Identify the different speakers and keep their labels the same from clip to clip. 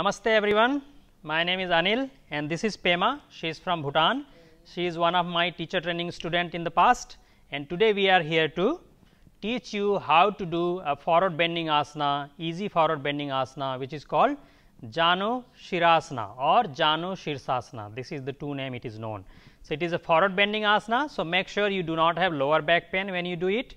Speaker 1: Namaste everyone, my name is Anil and this is Pema, she is from Bhutan. She is one of my teacher training student in the past and today we are here to teach you how to do a forward bending asana, easy forward bending asana which is called Jano Shirasana or Jano Shirsasana. This is the two name it is known. So, it is a forward bending asana. So, make sure you do not have lower back pain when you do it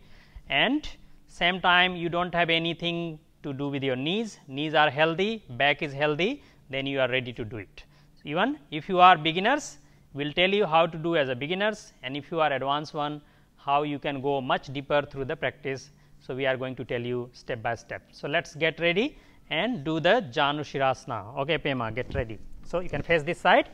Speaker 1: and same time you do not have anything to do with your knees, knees are healthy, back is healthy, then you are ready to do it. So, even if you are beginners, we will tell you how to do as a beginners and if you are advanced one, how you can go much deeper through the practice. So, we are going to tell you step by step. So, let us get ready and do the Janushirasana. Okay, Pema, get ready. So, you can face this side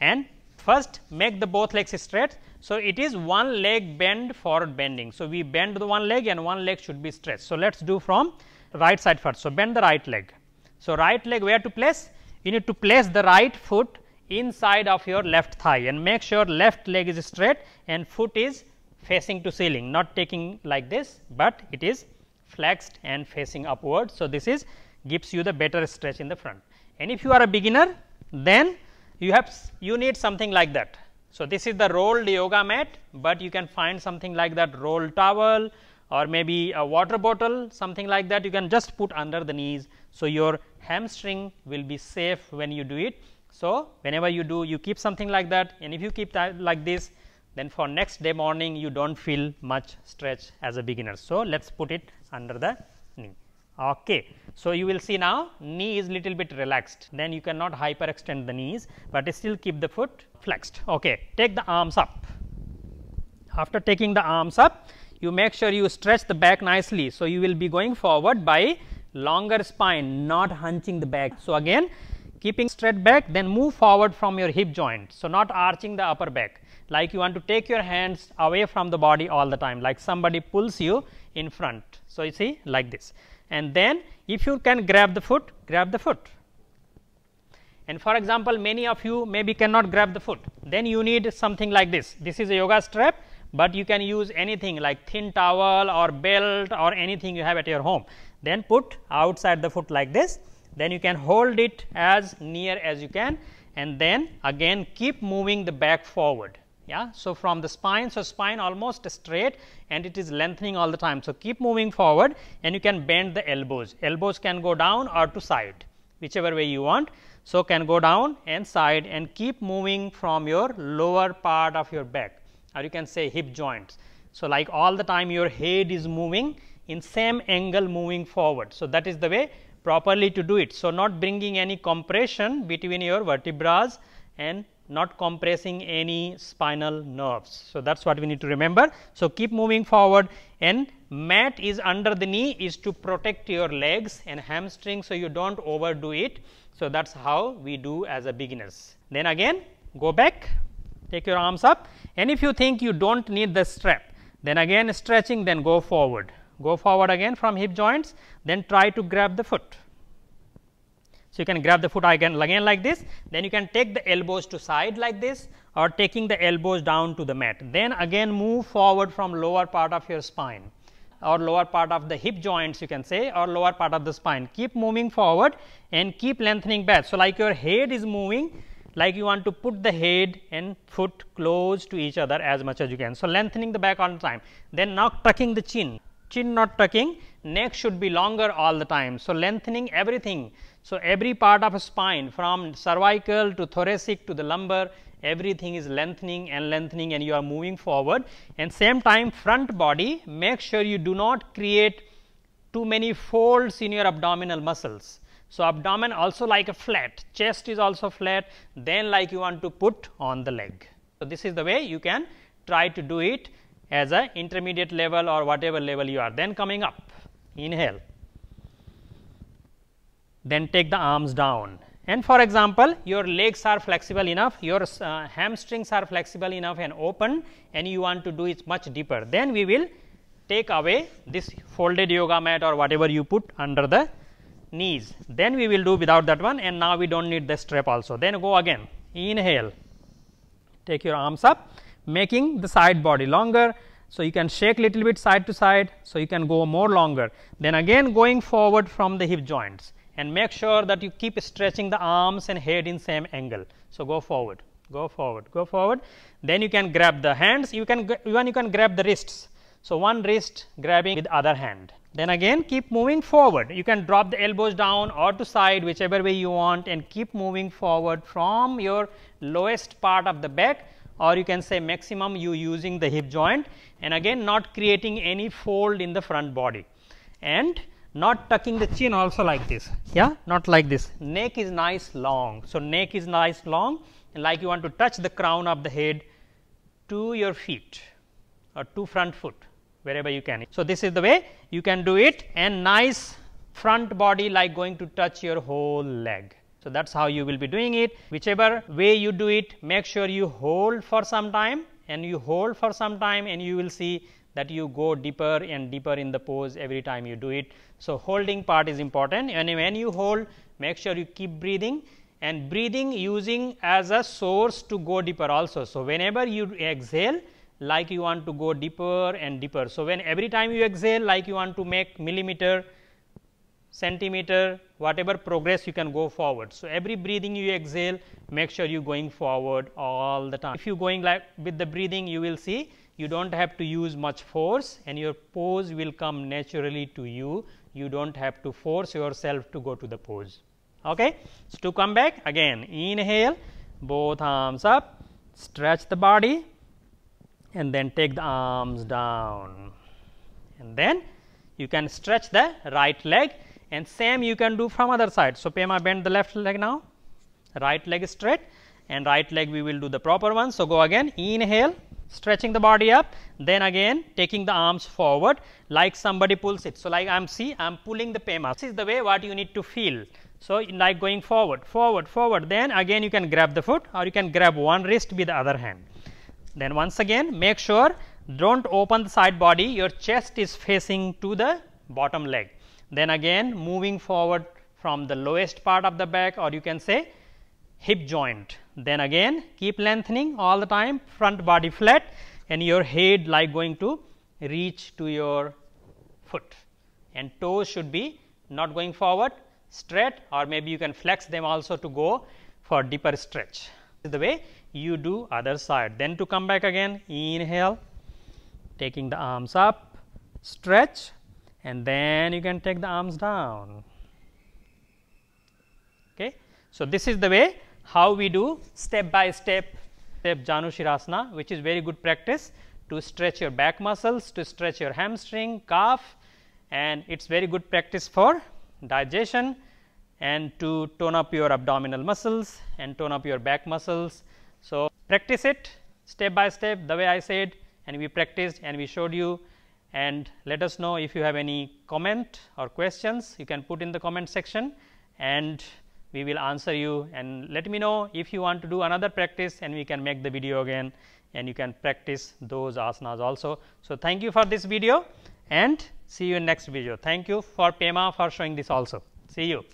Speaker 1: and first make the both legs straight. So, it is one leg bend forward bending. So, we bend the one leg and one leg should be stretched. So, let us do from right side first. So, bend the right leg. So, right leg where to place? You need to place the right foot inside of your left thigh and make sure left leg is straight and foot is facing to ceiling not taking like this, but it is flexed and facing upward. So, this is gives you the better stretch in the front and if you are a beginner then you have you need something like that. So, this is the rolled yoga mat, but you can find something like that rolled towel or maybe a water bottle something like that you can just put under the knees. So, your hamstring will be safe when you do it. So, whenever you do you keep something like that and if you keep that like this then for next day morning you do not feel much stretch as a beginner. So, let us put it under the knee. Okay. So, you will see now knee is little bit relaxed then you cannot hyperextend the knees, but still keep the foot flexed. Okay. Take the arms up. After taking the arms up you make sure you stretch the back nicely. So, you will be going forward by longer spine not hunching the back. So, again keeping straight back then move forward from your hip joint. So, not arching the upper back like you want to take your hands away from the body all the time like somebody pulls you in front. So, you see like this and then if you can grab the foot grab the foot and for example many of you maybe cannot grab the foot then you need something like this this is a yoga strap but you can use anything like thin towel or belt or anything you have at your home then put outside the foot like this then you can hold it as near as you can and then again keep moving the back forward yeah so from the spine so spine almost straight and it is lengthening all the time so keep moving forward and you can bend the elbows elbows can go down or to side whichever way you want so can go down and side and keep moving from your lower part of your back or you can say hip joints. So, like all the time your head is moving in same angle moving forward. So, that is the way properly to do it. So, not bringing any compression between your vertebrae and not compressing any spinal nerves. So, that is what we need to remember. So, keep moving forward and mat is under the knee is to protect your legs and hamstring. So, you do not overdo it. So, that is how we do as a beginners. Then again go back take your arms up and if you think you do not need the strap then again stretching then go forward go forward again from hip joints then try to grab the foot. So, you can grab the foot again, again like this then you can take the elbows to side like this or taking the elbows down to the mat then again move forward from lower part of your spine or lower part of the hip joints you can say or lower part of the spine keep moving forward and keep lengthening back. So, like your head is moving like you want to put the head and foot close to each other as much as you can. So, lengthening the back all the time. Then not tucking the chin, chin not tucking, neck should be longer all the time. So, lengthening everything. So, every part of a spine from cervical to thoracic to the lumbar everything is lengthening and lengthening and you are moving forward and same time front body make sure you do not create too many folds in your abdominal muscles so, abdomen also like a flat, chest is also flat, then like you want to put on the leg. So, this is the way you can try to do it as a intermediate level or whatever level you are. Then coming up, inhale, then take the arms down. And for example, your legs are flexible enough, your uh, hamstrings are flexible enough and open and you want to do it much deeper. Then we will take away this folded yoga mat or whatever you put under the knees then we will do without that one and now we don't need the strap also then go again inhale take your arms up making the side body longer so you can shake little bit side to side so you can go more longer then again going forward from the hip joints and make sure that you keep stretching the arms and head in same angle so go forward go forward go forward then you can grab the hands you can even you can grab the wrists so one wrist grabbing with other hand then again keep moving forward. You can drop the elbows down or to side whichever way you want and keep moving forward from your lowest part of the back or you can say maximum you using the hip joint and again not creating any fold in the front body and not tucking the chin also like this yeah not like this neck is nice long so neck is nice long like you want to touch the crown of the head to your feet or to front foot wherever you can. So this is the way you can do it and nice front body like going to touch your whole leg. So that's how you will be doing it. Whichever way you do it, make sure you hold for some time and you hold for some time and you will see that you go deeper and deeper in the pose every time you do it. So holding part is important and when you hold, make sure you keep breathing and breathing using as a source to go deeper also. So whenever you exhale, like you want to go deeper and deeper. So when every time you exhale, like you want to make millimeter, centimeter, whatever progress you can go forward. So every breathing you exhale, make sure you're going forward all the time. If you're going like with the breathing, you will see you don't have to use much force and your pose will come naturally to you. You don't have to force yourself to go to the pose. Okay, so to come back again, inhale, both arms up, stretch the body, and then take the arms down and then you can stretch the right leg and same you can do from other side. So, Pema bend the left leg now right leg straight and right leg we will do the proper one. So, go again inhale stretching the body up then again taking the arms forward like somebody pulls it. So, like I am see I am pulling the Pema this is the way what you need to feel. So, like going forward forward forward then again you can grab the foot or you can grab one wrist with the other hand. Then once again make sure don't open the side body your chest is facing to the bottom leg. Then again moving forward from the lowest part of the back or you can say hip joint. Then again keep lengthening all the time front body flat and your head like going to reach to your foot and toes should be not going forward straight or maybe you can flex them also to go for deeper stretch is the way you do other side then to come back again inhale taking the arms up stretch and then you can take the arms down okay so this is the way how we do step by step step janushirasana which is very good practice to stretch your back muscles to stretch your hamstring calf and it's very good practice for digestion and to tone up your abdominal muscles and tone up your back muscles. So, practice it step by step the way I said and we practiced and we showed you and let us know if you have any comment or questions you can put in the comment section and we will answer you and let me know if you want to do another practice and we can make the video again and you can practice those asanas also. So, thank you for this video and see you in next video. Thank you for Pema for showing this also. See you.